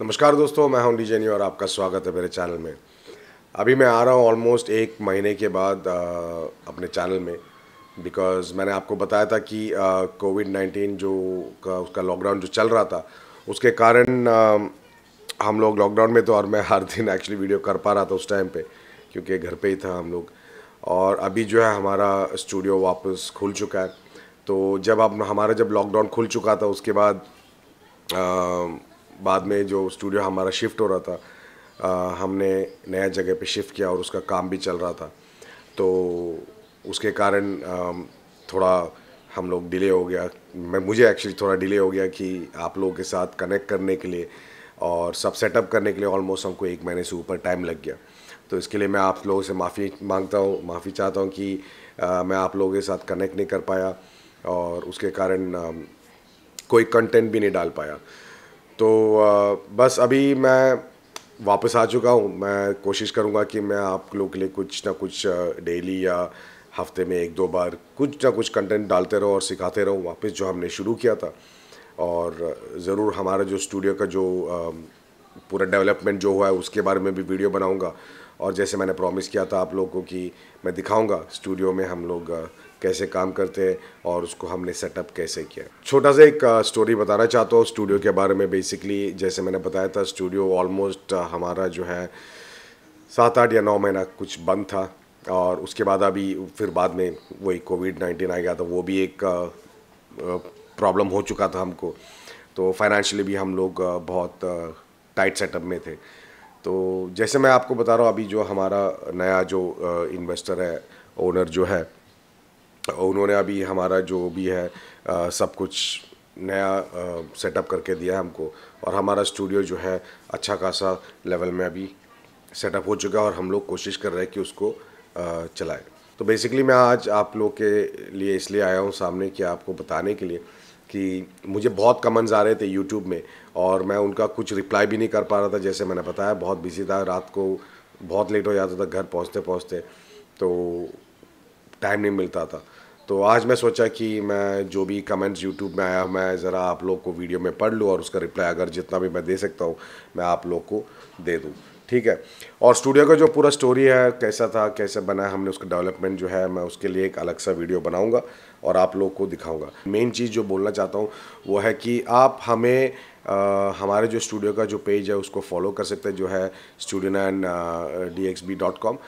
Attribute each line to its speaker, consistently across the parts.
Speaker 1: नमस्कार दोस्तों मैं हूं डीजे और आपका स्वागत है मेरे चैनल में अभी मैं आ रहा हूं ऑलमोस्ट एक महीने के बाद आ, अपने चैनल में बिकॉज़ मैंने आपको बताया था कि कोविड नाइन्टीन जो का उसका लॉकडाउन जो चल रहा था उसके कारण आ, हम लोग लॉकडाउन में तो और मैं हर दिन एक्चुअली वीडियो कर पा रहा था उस टाइम पे क्योंकि घर पे ही था हम लोग और अभी जो है हमारा स्टूडियो वापस खुल चुका है तो जब आप हमारा जब लॉकडाउन खुल चुका था उसके बाद आ, बाद में जो स्टूडियो हमारा शिफ्ट हो रहा था आ, हमने नया जगह पे शिफ्ट किया और उसका काम भी चल रहा था तो उसके कारण थोड़ा हम लोग डिले हो गया मैं मुझे एक्चुअली थोड़ा डिले हो गया कि आप लोगों के साथ कनेक्ट करने के लिए और सब सेटअप करने के लिए ऑलमोस्ट हमको एक महीने से ऊपर टाइम लग गया तो इसके लिए मैं आप लोगों से माफ़ी मांगता हूँ माफ़ी चाहता हूँ कि आ, मैं आप लोगों के साथ कनेक्ट नहीं कर पाया और उसके कारण आ, कोई कंटेंट भी नहीं डाल पाया तो बस अभी मैं वापस आ चुका हूँ मैं कोशिश करूँगा कि मैं आप लोगों के लिए कुछ ना कुछ डेली या हफ्ते में एक दो बार कुछ ना कुछ कंटेंट डालते रहो और सिखाते रहो वापस जो हमने शुरू किया था और ज़रूर हमारा जो स्टूडियो का जो पूरा डेवलपमेंट जो हुआ है उसके बारे में भी वीडियो बनाऊँगा और जैसे मैंने प्रॉमिस किया था आप लोगों को कि मैं दिखाऊंगा स्टूडियो में हम लोग कैसे काम करते हैं और उसको हमने सेटअप कैसे किया छोटा सा एक स्टोरी बताना चाहता हूँ स्टूडियो के बारे में बेसिकली जैसे मैंने बताया था स्टूडियो ऑलमोस्ट हमारा जो है सात आठ या नौ महीना कुछ बंद था और उसके बाद अभी फिर बाद में वही कोविड नाइन्टीन आ गया था वो भी एक प्रॉब्लम हो चुका था हमको तो फाइनेंशियली भी हम लोग बहुत टाइट सेटअप में थे तो जैसे मैं आपको बता रहा हूँ अभी जो हमारा नया जो इन्वेस्टर है ओनर जो है उन्होंने अभी हमारा जो भी है आ, सब कुछ नया सेटअप करके दिया हमको और हमारा स्टूडियो जो है अच्छा खासा लेवल में अभी सेटअप हो चुका है और हम लोग कोशिश कर रहे हैं कि उसको चलाएं तो बेसिकली मैं आज आप लोग के लिए इसलिए आया हूँ सामने कि आपको बताने के लिए कि मुझे बहुत कमेंट्स आ रहे थे यूट्यूब में और मैं उनका कुछ रिप्लाई भी नहीं कर पा रहा था जैसे मैंने बताया बहुत बिजी था रात को बहुत लेट हो जाता था घर पहुँचते पहुँचते तो टाइम नहीं मिलता था तो आज मैं सोचा कि मैं जो भी कमेंट्स यूट्यूब में आया मैं ज़रा आप लोग को वीडियो में पढ़ लूँ और उसका रिप्लाई अगर जितना भी मैं दे सकता हूँ मैं आप लोग को दे दूँ ठीक है और स्टूडियो का जो पूरा स्टोरी है कैसा था कैसे बना है हमने उसका डेवलपमेंट जो है मैं उसके लिए एक अलग सा वीडियो बनाऊंगा और आप लोग को दिखाऊंगा मेन चीज़ जो बोलना चाहता हूँ वो है कि आप हमें आ, हमारे जो स्टूडियो का जो पेज है उसको फॉलो कर सकते हैं जो है studio nine D X B dot com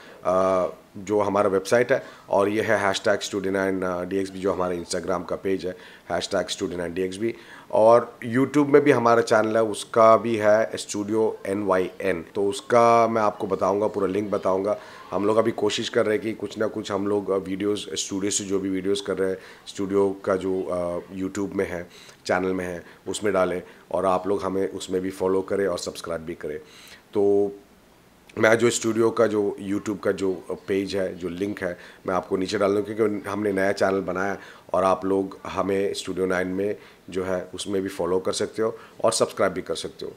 Speaker 1: जो हमारा वेबसाइट है और ये है hashtag student and D जो हमारा इंस्टाग्राम का पेज है hashtag student and D और यूट्यूब में भी हमारा चैनल है उसका भी है स्टूडियो एन वाई एन तो उसका मैं आपको बताऊंगा पूरा लिंक बताऊंगा हम लोग अभी कोशिश कर रहे हैं कि कुछ ना कुछ हम लोग वीडियोस uh, स्टूडियो से जो भी वीडियोस कर रहे हैं स्टूडियो का जो यूट्यूब uh, में है चैनल में है उसमें डालें और आप लोग हमें उसमें भी फॉलो करें और सब्सक्राइब भी करें तो मैं जो स्टूडियो का जो यूट्यूब का जो पेज है जो लिंक है मैं आपको नीचे डाल दूँ क्योंकि हमने नया चैनल बनाया और आप लोग हमें स्टूडियो नाइन में जो है उसमें भी फॉलो कर सकते हो और सब्सक्राइब भी कर सकते हो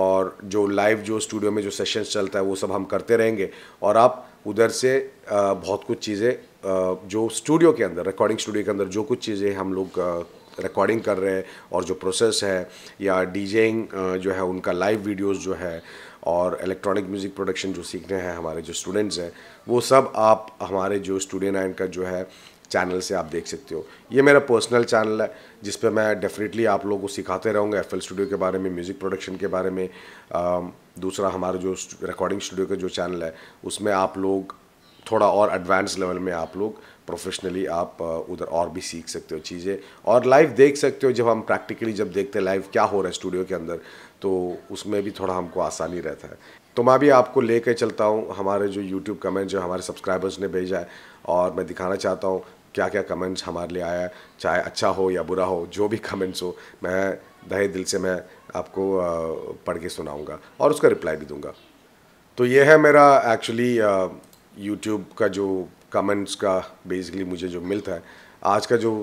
Speaker 1: और जो लाइव जो स्टूडियो में जो सेशंस चलता है वो सब हम करते रहेंगे और आप उधर से बहुत कुछ चीज़ें जो स्टूडियो के अंदर रिकॉर्डिंग स्टूडियो के अंदर जो कुछ चीज़ें हम लोग रिकॉर्डिंग कर रहे हैं और जो प्रोसेस है या डीजेइंग जो है उनका लाइव वीडियोस जो है और इलेक्ट्रॉनिक म्यूज़िक प्रोडक्शन जो सीखने हैं हमारे जो स्टूडेंट्स हैं वो सब आप हमारे जो स्टूडेंट आइन का जो है चैनल से आप देख सकते हो ये मेरा पर्सनल चैनल है जिस पर मैं डेफिनेटली आप लोगों को सिखाते रहूँगा एफ स्टूडियो के बारे में म्यूज़िक प्रोडक्शन के बारे में आ, दूसरा हमारा जो रिकॉर्डिंग स्टूडियो का जो चैनल है उसमें आप लोग थोड़ा और एडवांस लेवल में आप लोग प्रोफेशनली आप उधर और भी सीख सकते हो चीज़ें और लाइव देख सकते हो जब हम प्रैक्टिकली जब देखते हैं लाइव क्या हो रहा है स्टूडियो के अंदर तो उसमें भी थोड़ा हमको आसानी रहता है तो मैं भी आपको ले कर चलता हूँ हमारे जो यूट्यूब कमेंट जो हमारे सब्सक्राइबर्स ने भेजा है और मैं दिखाना चाहता हूँ क्या क्या कमेंट्स हमारे लिए आया है चाहे अच्छा हो या बुरा हो जो भी कमेंट्स हो मैं दहे दिल से मैं आपको पढ़ के सुनाऊँगा और उसका रिप्लाई भी दूँगा तो ये है मेरा एक्चुअली यूट्यूब का जो कमेंट्स का बेसिकली मुझे जो मिलता है आज का जो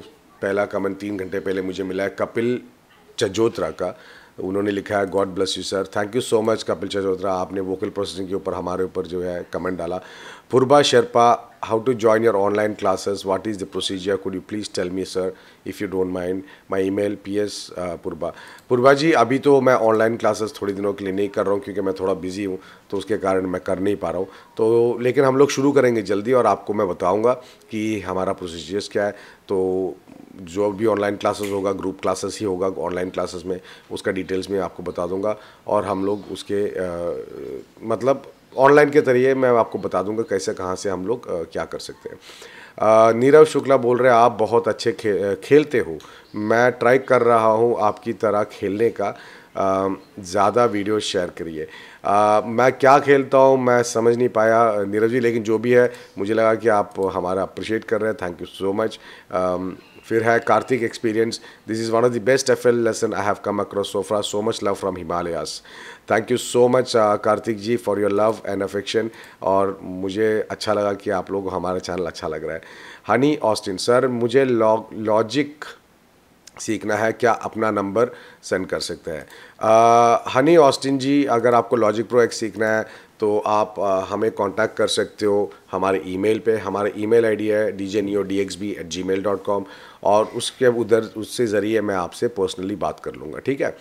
Speaker 1: पहला कमेंट तीन घंटे पहले मुझे मिला है कपिल चजोत्रा का उन्होंने लिखा है God bless you sir thank you so much Kapil Chajotra आपने वोकल प्रोसेसिंग के ऊपर हमारे ऊपर जो है कमेंट डाला पुरबा Sherpa how to join your online classes, what is the procedure? Could you please tell me, sir, if you don't mind? My email ps uh, purba purba जी अभी तो मैं ऑनलाइन क्लासेस थोड़ी दिनों के लिए नहीं कर रहा हूँ क्योंकि मैं थोड़ा बिजी हूँ तो उसके कारण मैं कर नहीं पा रहा हूँ तो लेकिन हम लोग शुरू करेंगे जल्दी और आपको मैं बताऊँगा कि हमारा प्रोसीजर्स क्या है तो जो भी ऑनलाइन क्लासेस होगा ग्रुप क्लासेस ही होगा ऑनलाइन क्लासेस में उसका डिटेल्स में आपको बता दूंगा और हम लोग उसके आ, मतलब ऑनलाइन के जरिए मैं आपको बता दूंगा कैसे कहाँ से हम लोग क्या कर सकते हैं नीरव शुक्ला बोल रहे हैं आप बहुत अच्छे खे, खेलते हो मैं ट्राई कर रहा हूँ आपकी तरह खेलने का ज़्यादा वीडियो शेयर करिए मैं क्या खेलता हूँ मैं समझ नहीं पाया नीरव जी लेकिन जो भी है मुझे लगा कि आप हमारा अप्रिशिएट कर रहे हैं थैंक यू सो मच फिर है Kartik experience this is one of the best F L lesson I have come across so far so much love from Himalayas thank you so much Kartik ji for your love and affection और मुझे अच्छा लगा कि आप लोग हमारा चैनल अच्छा लग रहा है हनी ऑस्टिन सर मुझे लॉजिक सीखना है क्या अपना नंबर सेंड कर सकते हैं हनी uh, ऑस्टिन जी अगर आपको लॉजिक प्रो एक्स सीखना है तो आप हमें कांटेक्ट कर सकते हो हमारे ईमेल पे हमारा ईमेल आईडी है D J neo D X B at ji mail dot com और उसके उधर उससे ज़रिए मैं आपसे पर्सनली बात कर लूँगा ठीक है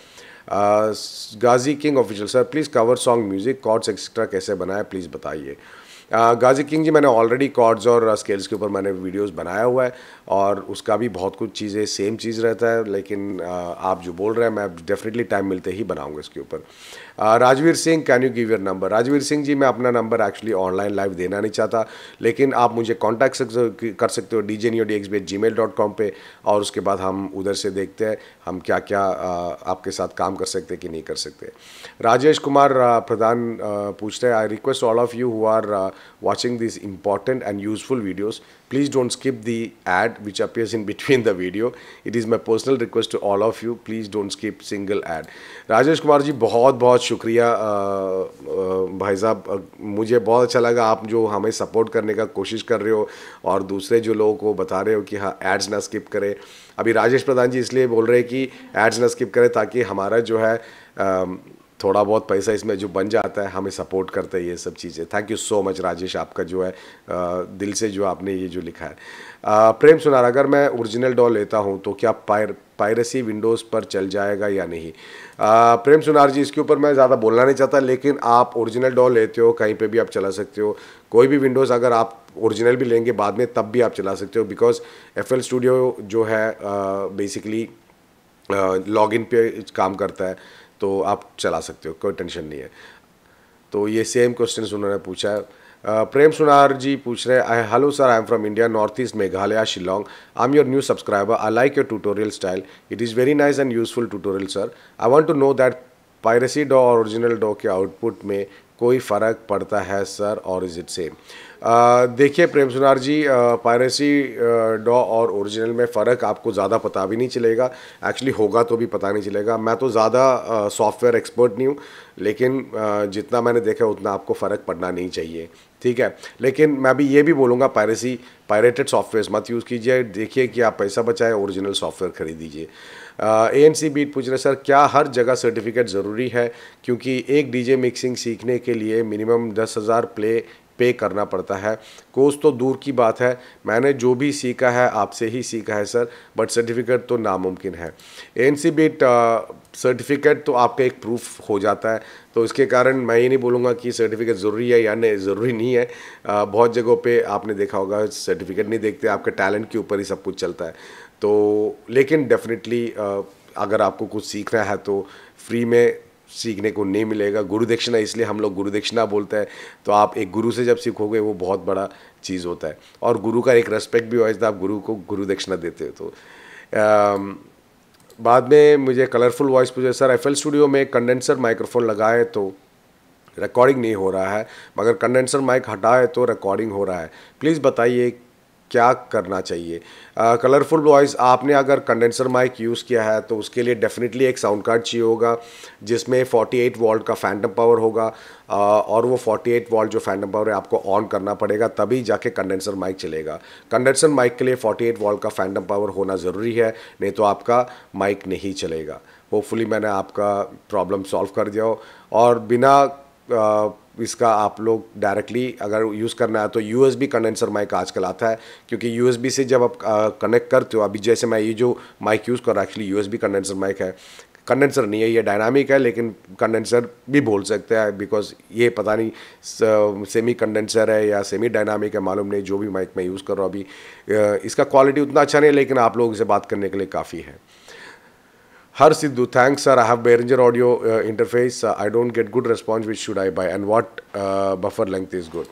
Speaker 1: Ghazi king official sir please cover song music chords extra कैसे बनाए प्लीज़ बताइए गाजी किंग जी मैंने ऑलरेडी कॉर्ड्स और स्केल्स के ऊपर मैंने वीडियोस बनाया हुआ है और उसका भी बहुत कुछ चीज़ें सेम चीज़ रहता है लेकिन आप जो बोल रहे हैं मैं डेफिनेटली टाइम मिलते ही बनाऊंगा इसके ऊपर Rajveer Singh can you give your number Rajveer Singh ji मैं अपना नंबर एक्चुअली ऑनलाइन लाइव देना नहीं चाहता लेकिन आप मुझे कॉन्टैक्ट कर सकते हो D J D X B G mail dot com पर और उसके बाद हम उधर से देखते हैं हम क्या क्या आपके साथ काम कर सकते कि नहीं कर सकते राजेश कुमार प्रधान पूछते हैं I request all of you who are watching this important and useful videos Please don't skip the ad which appears in between the video. It is my personal request to all of you. Please don't skip single ad. Rajesh Kumar ji बहुत बहुत शुक्रिया भाई साहब मुझे बहुत अच्छा लगा आप जो हमें सपोर्ट करने का कोशिश कर रहे हो और दूसरे जो लोगों को बता रहे हो कि हाँ एड्स ना स्किप करें अभी राजेश प्रधान जी इसलिए बोल रहे हैं कि एड्स ना स्किप करें ताकि हमारा जो है थोड़ा बहुत पैसा इसमें जो बन जाता है हमें सपोर्ट करते हैं ये सब चीज़ें thank you so much Rajesh आपका जो है दिल से जो आपने ये जो लिखा है प्रेम सुनार अगर मैं ओरिजिनल डॉल लेता हूँ तो क्या पायर पायरेसी विंडोज़ पर चल जाएगा या नहीं आ, प्रेम सुनार जी इसके ऊपर मैं ज़्यादा बोलना नहीं चाहता लेकिन आप ओरिजिनल डॉल लेते हो कहीं पे भी आप चला सकते हो कोई भी विंडोज़ अगर आप ओरिजिनल भी लेंगे बाद में तब भी आप चला सकते हो बिकॉज एफ स्टूडियो जो है बेसिकली लॉग इन पे काम करता है तो आप चला सकते हो कोई टेंशन नहीं है तो ये सेम क्वेश्चन उन्होंने पूछा है प्रेम सुनार जी पूछ रहे हैं hello sir I am from India north east Meghalaya Shillong I am your new subscriber I like your tutorial style it is very nice and useful tutorial sir I want to know that piracy डॉ और original डॉ के output में कोई फ़र्क पड़ता है sir और इज़ इट सेम देखिए प्रेम सुनार जी पायरेसी डॉ और ओरिजिनल में फ़र्क आपको ज़्यादा पता भी नहीं चलेगा एक्चुअली होगा तो भी पता नहीं चलेगा मैं तो ज़्यादा सॉफ्टवेयर एक्सपर्ट नहीं हूँ लेकिन आ, जितना मैंने देखा उतना आपको फ़र्क पड़ना नहीं चाहिए ठीक है लेकिन मैं भी ये भी बोलूँगा पायरेसी पायरेटेड सॉफ्टवेयर मत यूज़ कीजिए देखिए कि आप पैसा बचाए ओरिजिनल सॉफ्टवेयर खरीदीजिए ए एन सी बीट पूछ रहे सर क्या हर जगह सर्टिफिकेट ज़रूरी है क्योंकि एक डीजे मिक्सिंग सीखने के लिए मिनिमम दस हज़ार प्ले पे करना पड़ता है कोर्स तो दूर की बात है मैंने जो भी सीखा है आपसे ही सीखा है सर बट सर्टिफिकेट तो नामुमकिन है एन सी बीट सर्टिफिकेट तो आपका एक प्रूफ हो जाता है तो इसके कारण मैं ये नहीं बोलूँगा कि सर्टिफिकेट ज़रूरी है या नहीं ज़रूरी नहीं है uh, बहुत जगहों पे आपने देखा होगा सर्टिफिकेट नहीं देखते आपके टैलेंट के ऊपर ही सब कुछ चलता है तो लेकिन डेफिनेटली uh, अगर आपको कुछ सीखना है तो फ्री में सीखने को नहीं मिलेगा गुरु दक्षिणा इसलिए हम लोग गुरु दक्षिणा बोलते हैं तो आप एक गुरु से जब सीखोगे वो बहुत बड़ा चीज़ होता है और गुरु का एक रेस्पेक्ट भी होता है आप गुरु को गुरु दक्षिणा देते हो तो आ, बाद में मुझे कलरफुल वॉइस पूछे सर एफ स्टूडियो में कंडेंसर माइक्रोफोन लगाए तो रिकॉर्डिंग नहीं हो रहा है मगर कंडेंसर माइक हटाए तो रिकॉर्डिंग हो रहा है प्लीज़ बताइए क्या करना चाहिए कलरफुल वॉइस आपने अगर कंडेंसर माइक यूज़ किया है तो उसके लिए डेफिनेटली एक साउंड कार्ड चाहिए होगा जिसमें 48 वोल्ट का फैंटम पावर होगा uh, और वो 48 वोल्ट जो फैंटम पावर है आपको ऑन करना पड़ेगा तभी जाके कंडेंसर माइक चलेगा कंडेंसर माइक के लिए 48 वोल्ट का फैंटम पावर होना ज़रूरी है नहीं तो आपका माइक नहीं चलेगा होपफुली मैंने आपका प्रॉब्लम सॉल्व कर दिया हो और बिना uh, इसका आप लोग डायरेक्टली अगर यूज़ करना है तो U S B condenser mic आजकल आता है क्योंकि यू एस बी से जब आप कनेक्ट करते हो अभी जैसे मैं ये जो माइक यूज़ कर रहा हूँ actually U S B condenser mic है कंडेंसर नहीं है ये डायनामिक है लेकिन कंडेंसर भी बोल सकते हैं बिकॉज ये पता नहीं सेमी कंडेंसर है या सेमी डायनामिक है मालूम नहीं जो भी माइक मैं यूज़ कर रहा हूँ अभी इसका क्वालिटी उतना अच्छा नहीं है लेकिन आप लोगों से बात करने के लिए काफ़ी है Har Sidhu thanks sir, I have Behringer audio uh, interface. Uh, I don't get good response, which should I buy and what uh, buffer length is good?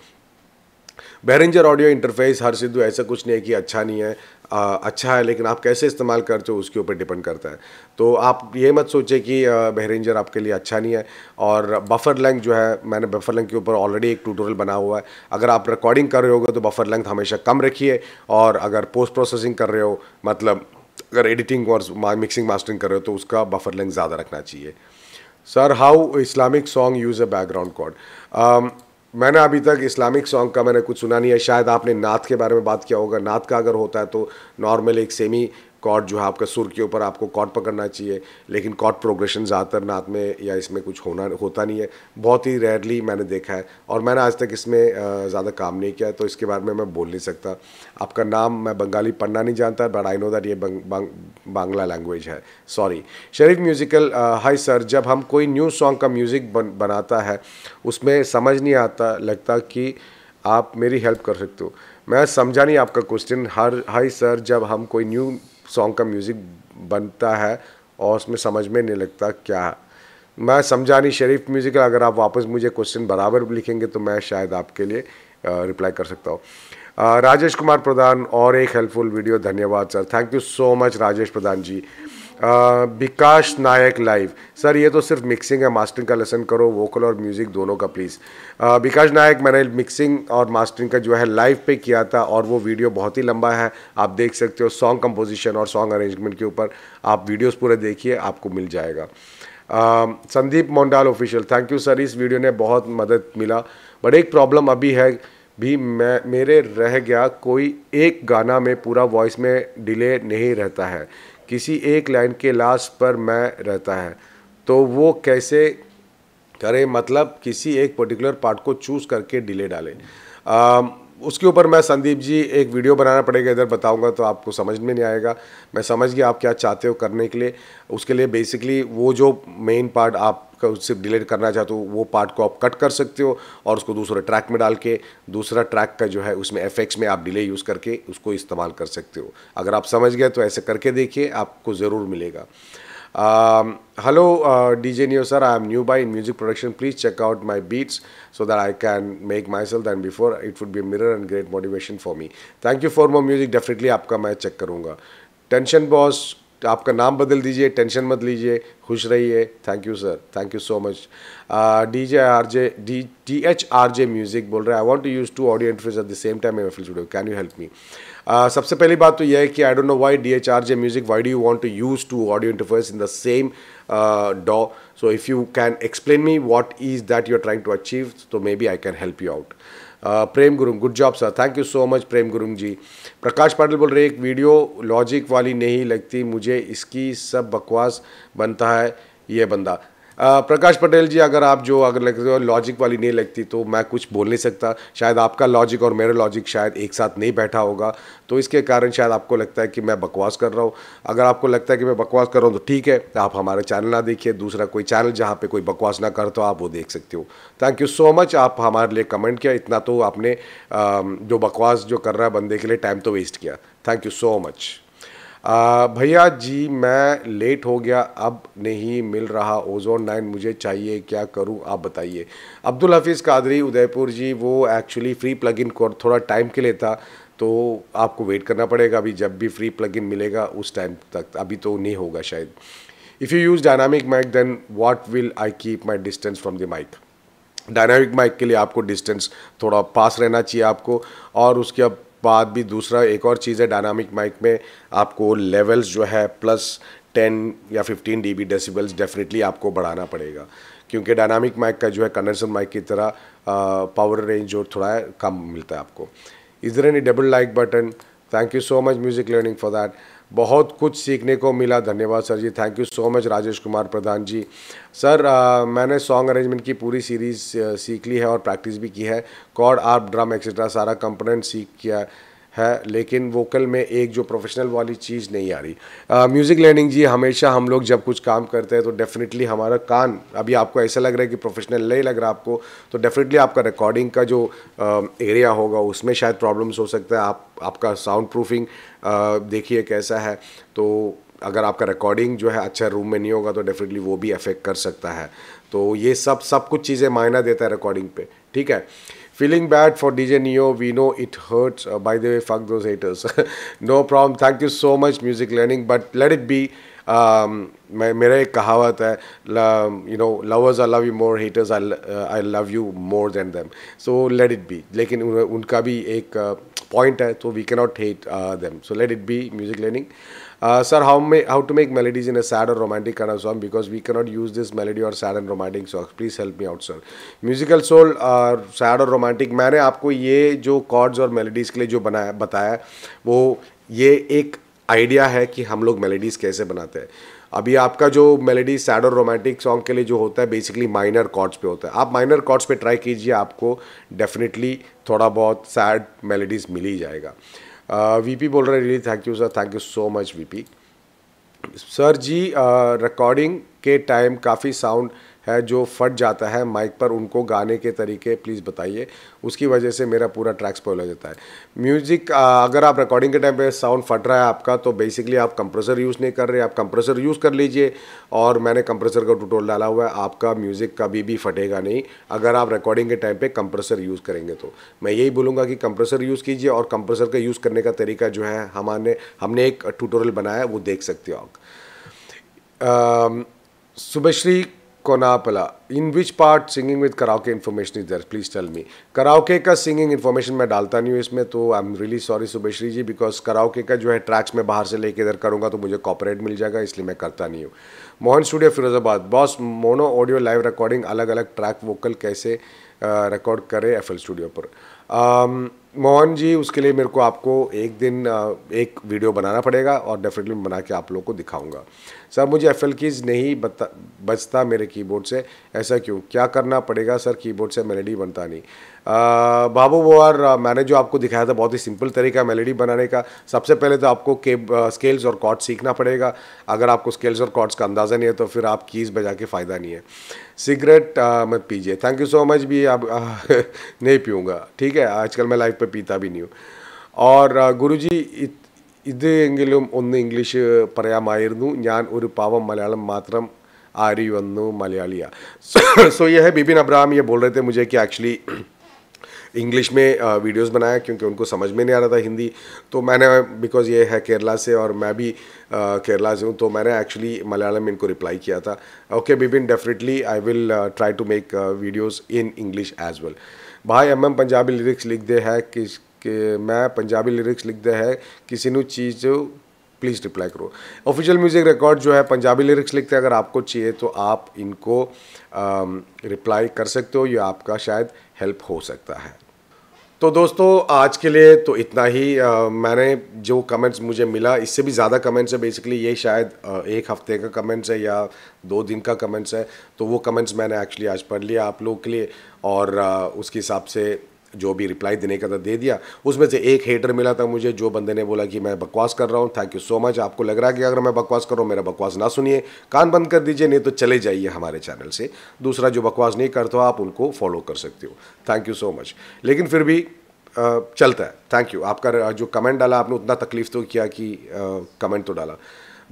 Speaker 1: Behringer audio interface Har Sidhu ऐसा कुछ नहीं है कि अच्छा नहीं है आ, uh, अच्छा है लेकिन आप कैसे इस्तेमाल करते हो उसके ऊपर डिपेंड करता है तो आप ये मत सोचें कि बहरेंजर uh, आपके लिए अच्छा नहीं है और बफर लेंथ जो है मैंने बफर लेंथ के ऊपर ऑलरेडी एक ट्यूटोरियल बना हुआ है अगर आप रिकॉर्डिंग कर रहे हो तो बफर लेंथ हमेशा कम रखिए और अगर पोस्ट प्रोसेसिंग कर रहे हो मतलब अगर एडिटिंग और मिक्सिंग मास्टरिंग कर रहे हो तो उसका बफर लेंथ ज़्यादा रखना चाहिए sir how Islamic song use a background कॉड मैंने अभी तक इस्लामिक सॉन्ग का मैंने कुछ सुना नहीं है शायद आपने नात के बारे में बात किया होगा नात का अगर होता है तो नॉर्मल एक सेमी कॉर्ड जो है आपका सुर के ऊपर आपको कॉर्ड पकड़ना चाहिए लेकिन कॉर्ड प्रोग्रेशन ज़्यादातर नात में या इसमें कुछ होना होता नहीं है बहुत ही रेयरली मैंने देखा है और मैंने आज तक इसमें ज़्यादा काम नहीं किया तो इसके बारे में मैं बोल नहीं सकता आपका नाम मैं बंगाली पढ़ना नहीं जानता बट आई नो दैट ये बंग, बंग, बांग्ला लैंग्वेज है sorry Sharif musical hi sir जब हम कोई न्यू सॉन्ग का म्यूज़िक बन, बनाता है उसमें समझ नहीं आता लगता कि आप मेरी हेल्प कर सकते हो मैं समझा नहीं आपका क्वेश्चन हर हाई सर जब हम कोई न्यू सॉन्ग का म्यूज़िक बनता है और उसमें समझ में नहीं लगता क्या है मैं समझानी शरीफ म्यूज़िकल अगर आप वापस मुझे क्वेश्चन बराबर लिखेंगे तो मैं शायद आपके लिए रिप्लाई कर सकता हूँ राजेश कुमार प्रधान और एक हेल्पफुल वीडियो धन्यवाद sir thank you so much Rajesh Pradhan ji Vikas Nayak live sir ये तो सिर्फ मिक्सिंग या मास्टरिंग का लेसन करो वोकल और म्यूज़िक दोनों का प्लीज़ विकास नायक मैंने मिक्सिंग और मास्टरिंग का जो है लाइव पे किया था और वो वीडियो बहुत ही लंबा है आप देख सकते हो सॉन्ग कंपोजिशन और सॉन्ग अरेंजमेंट के ऊपर आप वीडियोस पूरे देखिए आपको मिल जाएगा Sandeep Mondal official thank you sir इस वीडियो ने बहुत मदद मिला बट एक प्रॉब्लम अभी है भी मैं मेरे रह गया कोई एक गाना में पूरा वॉइस में डिले नहीं रहता है किसी एक लाइन के लास्ट पर मैं रहता है तो वो कैसे करें मतलब किसी एक पर्टिकुलर पार्ट को चूज़ करके डिले डालें उसके ऊपर मैं संदीप जी एक वीडियो बनाना पड़ेगा इधर बताऊंगा तो आपको समझ में नहीं आएगा मैं समझ गया आप क्या चाहते हो करने के लिए उसके लिए बेसिकली वो जो मेन पार्ट आप का उससे डिलीट करना चाहते हो वो पार्ट को आप कट कर सकते हो और उसको दूसरे ट्रैक में डाल के दूसरा ट्रैक का जो है उसमें एफेक्ट्स में आप डिले यूज़ करके उसको इस्तेमाल कर सकते हो अगर आप समझ गए तो ऐसे करके देखिए आपको ज़रूर मिलेगा Um, hello, uh, DJ Neo sir. I am new by in music production. Please check out my beats so that I can make myself than before. It would be a mirror and great motivation for me. Thank you for more music. Definitely, आपका मैं check karunga Tension boss तो आपका नाम बदल दीजिए tension मत लीजिए खुश रहिए thank you sir thank you so much D J R J D T H R J music बोल रहे हैं I want to use two audio interface at the same time F studio can you help me सबसे पहली बात तो यह है कि I don't know why D H R J music why do you want to use two audio interface in the same डॉ सो if you can explain me what is that you are trying to achieve तो maybe I can help you out Prem Gurung good job sir thank you so much Prem Gurung ji Prakash Patil बोल रहे एक video logic वाली नहीं लगती मुझे इसकी सब बकवास बनता है ये बंदा प्रकाश पटेल जी अगर आप जो अगर लगते लॉजिक वाली नहीं लगती तो मैं कुछ बोल नहीं सकता शायद आपका लॉजिक और मेरा लॉजिक शायद एक साथ नहीं बैठा होगा तो इसके कारण शायद आपको लगता है कि मैं बकवास कर रहा हूँ अगर आपको लगता है कि मैं बकवास कर रहा हूँ तो ठीक है आप हमारे चैनल ना देखिए दूसरा कोई चैनल जहाँ पर कोई बकवास ना कर तो आप वो देख सकते हो थैंक यू सो मच आप हमारे लिए कमेंट किया इतना तो आपने जो बकवास जो कर रहा है बंदे के लिए टाइम तो वेस्ट किया थैंक यू सो मच भैया जी मैं लेट हो गया अब नहीं मिल रहा ओजोन नाइन मुझे चाहिए क्या करूं आप बताइए अब्दुल हफीज़ कादरी उदयपुर जी वो एक्चुअली फ्री प्लग इन थोड़ा टाइम के लिए था तो आपको वेट करना पड़ेगा अभी जब भी फ्री प्लग इन मिलेगा उस टाइम तक अभी तो नहीं होगा शायद if you use dynamic mic then what will I keep my distance from the mic dynamic mic के लिए आपको डिस्टेंस थोड़ा पास रहना चाहिए आपको और उसके अब बाद भी दूसरा एक और चीज़ है डायनामिक माइक में आपको लेवल्स जो है प्लस टेन या fifteen D B decibels definitely आपको बढ़ाना पड़ेगा क्योंकि डायनामिक माइक का जो है कंडेंसर माइक की तरह पावर रेंज और थोड़ा है कम मिलता है आपको इधर any double like button thank you so much music learning for that बहुत कुछ सीखने को मिला धन्यवाद sir ji thank you so much Rajesh Kumar Pradhan ji sir आ, मैंने सॉन्ग अरेंजमेंट की पूरी सीरीज सीख ली है और प्रैक्टिस भी की है कॉर्ड आर्प ड्रम एक्सेट्रा सारा कंपोनेंट सीख किया है लेकिन वोकल में एक जो प्रोफेशनल वाली चीज़ नहीं आ रही म्यूज़िक लर्निंग जी हमेशा हम लोग जब कुछ काम करते हैं तो डेफिनेटली हमारा कान अभी आपको ऐसा लग रहा है कि प्रोफेशनल नहीं लग रहा आपको तो डेफिनेटली आपका रिकॉर्डिंग का जो एरिया एरिया होगा उसमें शायद प्रॉब्लम्स हो सकता है आप आपका साउंड प्रूफिंग देखिए कैसा है तो अगर आपका रिकॉर्डिंग जो है अच्छा रूम में नहीं होगा तो डेफिनेटली वो भी अफेक्ट कर सकता है तो ये सब सब कुछ चीज़ें मायना देता है रिकॉर्डिंग पे ठीक है Feeling bad for DJ Neo. We know it hurts. Uh, by the way, fuck those haters. no problem. Thank you so much, Music Learning. But let it be. मेरा एक कहावत है you know lovers I love you more haters I I love you more than them so let it be लेकिन उनका भी एक point है तो we cannot not hate them so let it be music learning sir how may how to make melodies in a sad और romantic kind of song because we cannot not use this melody और sad and romantic song please help me out sir musical soul sad और romantic मैंने आपको ये जो chords और melodies के लिए जो बनाया बताया वो ये एक आइडिया है कि हम लोग मेलेडीज कैसे बनाते हैं अभी आपका जो मेलेडी सैड और रोमांटिक सॉन्ग के लिए जो होता है बेसिकली माइनर कॉर्ड्स पे होता है आप माइनर कॉर्ड्स पे ट्राई कीजिए आपको डेफिनेटली थोड़ा बहुत सैड मेलेडीज मिल ही जाएगा वीपी बोल रहे really thank you sir thank you so much V P sir ji recording के टाइम काफ़ी साउंड है जो फट जाता है माइक पर उनको गाने के तरीके प्लीज़ बताइए उसकी वजह से मेरा पूरा ट्रैक स्पॉइल हो जाता है म्यूज़िक अगर आप रिकॉर्डिंग के टाइम पे साउंड फट रहा है आपका तो बेसिकली आप कंप्रेसर यूज़ नहीं कर रहे आप कंप्रेसर यूज़ कर लीजिए और मैंने कंप्रेसर का टूटोल डाला हुआ है आपका म्यूज़िक कभी भी फटेगा नहीं अगर आप रिकॉर्डिंग के टाइम पर कंप्रेसर यूज़ करेंगे तो मैं यही बोलूँगा कि कंप्रेसर यूज़ कीजिए और कंप्रेसर का यूज़ करने का तरीका जो है हमारे हमने एक टूटोरियल बनाया है वो देख सकते हो आप सुभश्री Konapala. In which part singing with karaoke information is there? Please tell me. Karaoke का singing information मैं डालता नहीं हूँ इसमें तो I am really sorry Subhashree ji because karaoke का जो है ट्रैक्स मैं बाहर से लेके इधर करूँगा तो मुझे कॉपरेट मिल जाएगा इसलिए मैं करता नहीं हूँ Mohan studio Firozabad boss mono audio live recording अलग अलग ट्रैक वोकल कैसे रिकॉर्ड करें एफ स्टूडियो पर मोहन जी उसके लिए मेरे को आपको एक दिन एक वीडियो बनाना पड़ेगा और डेफिनेटली बना के आप लोग को दिखाऊंगा सर मुझे एफ कीज़ नहीं बता बचता मेरे कीबोर्ड से ऐसा क्यों क्या करना पड़ेगा सर कीबोर्ड से मेलेडी बनता नहीं बाबू वो और मैंने जो आपको दिखाया था बहुत ही सिंपल तरीका मेलेडी बनाने का सबसे पहले तो आपको के स्केल्स और कॉर्ड सीखना पड़ेगा अगर आपको स्केल्स और कॉर्ड्स का अंदाज़ा नहीं है तो फिर आप कीज़ बजा के फ़ायदा नहीं है सिगरेट मत पीजिए थैंक यू सो मच भी आप नहीं पीऊँगा ठीक है आजकल मैं लाइफ पर पीता भी नहीं हूँ और गुरुजी ഇതെങ്കിലും पर या पाव मलयालम आरी वन मलयालिया सो यह है बिपिन अब्राहम ये बोल रहे थे मुझे कि एक्चुअली इंग्लिश में वीडियोस बनाया क्योंकि उनको समझ में नहीं आ रहा था हिंदी तो मैंने बिकॉज़ ये है केरला से और मैं भी केरला से हूँ तो मैंने एक्चुअली मलयालम में इनको रिप्लाई किया था okay Bipin definitely I will try to make videos in English as well भाई एम एम पंजाबी लिरिक्स लिख दे है कि कि मैं पंजाबी लिरिक्स लिखता है किसी न चीज़ प्लीज़ रिप्लाई करो ऑफिशियल म्यूज़िक रिकॉर्ड जो है पंजाबी लिरिक्स लिखते हैं अगर आपको चाहिए तो आप इनको रिप्लाई कर सकते हो या आपका शायद हेल्प हो सकता है तो दोस्तों आज के लिए तो इतना ही आ, मैंने जो कमेंट्स मुझे मिला इससे भी ज़्यादा कमेंट्स है बेसिकली ये शायद आ, एक हफ्ते का कमेंट्स है या दो दिन का कमेंट्स है तो वो कमेंट्स मैंने एक्चुअली आज पढ़ लिया आप लोग के लिए और आ, उसके हिसाब से जो भी रिप्लाई देने का था दे दिया उसमें से एक हेटर मिला था मुझे जो बंदे ने बोला कि मैं बकवास कर रहा हूँ थैंक यू सो मच आपको लग रहा है कि अगर मैं बकवास कर रहा हूँ मेरा बकवास ना सुनिए कान बंद कर दीजिए नहीं तो चले जाइए हमारे चैनल से दूसरा जो बकवास नहीं करता आप उनको फॉलो कर सकते हो थैंक यू सो मच लेकिन फिर भी चलता है थैंक यू आपका जो कमेंट डाला आपने उतना तकलीफ तो किया कि कमेंट तो डाला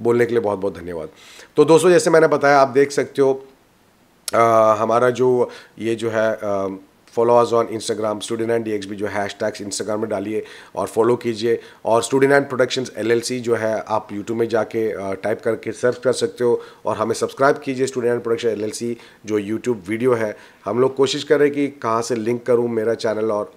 Speaker 1: बोलने के लिए बहुत बहुत धन्यवाद तो दोस्तों जैसे मैंने बताया आप देख सकते हो हमारा जो ये जो है आ, follow us on Instagram student and D जो हैश टैग्स इंस्टाग्राम में डालिए और फॉलो कीजिए और स्टूडेंट एंड प्रोडक्शंस सी जो है आप यूट्यूब में जाके टाइप करके सर्च कर सकते हो और हमें सब्सक्राइब कीजिए स्टूडेंट एंड प्रोडक्शन सी जो यूट्यूब वीडियो है हम लोग कोशिश कर रहे हैं कि कहाँ से लिंक करूँ मेरा चैनल और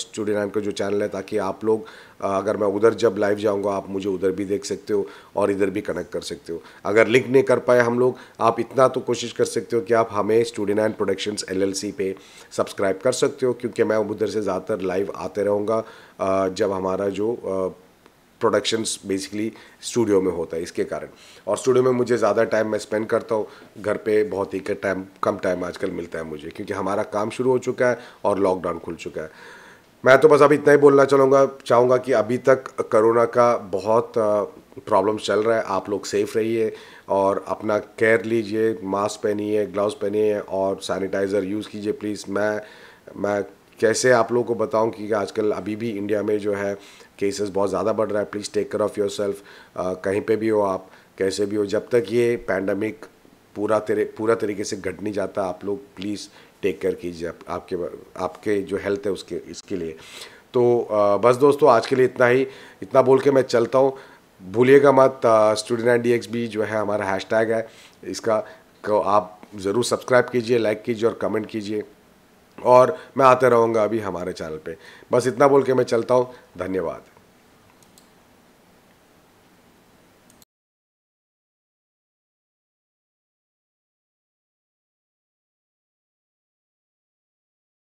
Speaker 1: स्टूडेंट एंड का जो चैनल है ताकि आप लोग अगर मैं उधर जब लाइव जाऊंगा आप मुझे उधर भी देख सकते हो और इधर भी कनेक्ट कर सकते हो अगर लिंक नहीं कर पाए हम लोग आप इतना तो कोशिश कर सकते हो कि आप हमें स्टूडेंट एंड एल सी पे सब्सक्राइब कर सकते हो क्योंकि मैं उधर से ज़्यादातर लाइव आते रहूँगा जब हमारा जो प्रोडक्शंस बेसिकली स्टूडियो में होता है इसके कारण और स्टूडियो में मुझे ज़्यादा टाइम मैं स्पेंड करता हूँ घर पे बहुत ही टाइम कम टाइम आजकल मिलता है मुझे क्योंकि हमारा काम शुरू हो चुका है और लॉकडाउन खुल चुका है मैं तो बस अभी इतना ही बोलना चाहूँगा चाहूँगा कि अभी तक कोरोना का बहुत प्रॉब्लम चल रहा है आप लोग सेफ रहिए और अपना केयर लीजिए मास्क पहनिए ग्लव्स पहनिए और सैनिटाइज़र यूज़ कीजिए प्लीज़ मैं मैं कैसे आप लोगों को बताऊं कि आजकल अभी भी इंडिया में जो है केसेस बहुत ज़्यादा बढ़ रहा है please take care of yourself कहीं पे भी हो आप कैसे भी हो जब तक ये पैंडमिक पूरा तेरे पूरा तरीके से घट नहीं जाता आप लोग प्लीज़ टेक केयर कीजिए आप, आपके आपके जो हेल्थ है उसके इसके लिए तो बस दोस्तों आज के लिए इतना ही इतना बोल के मैं चलता हूँ भूलिएगा मत स्टूडेंट आई डी एक्स भी जो है हमारा हैशटैग है इसका आप ज़रूर सब्सक्राइब कीजिए लाइक कीजिए और कमेंट कीजिए और मैं आते रहूँगा अभी हमारे चैनल पे बस इतना बोल के मैं चलता हूँ धन्यवाद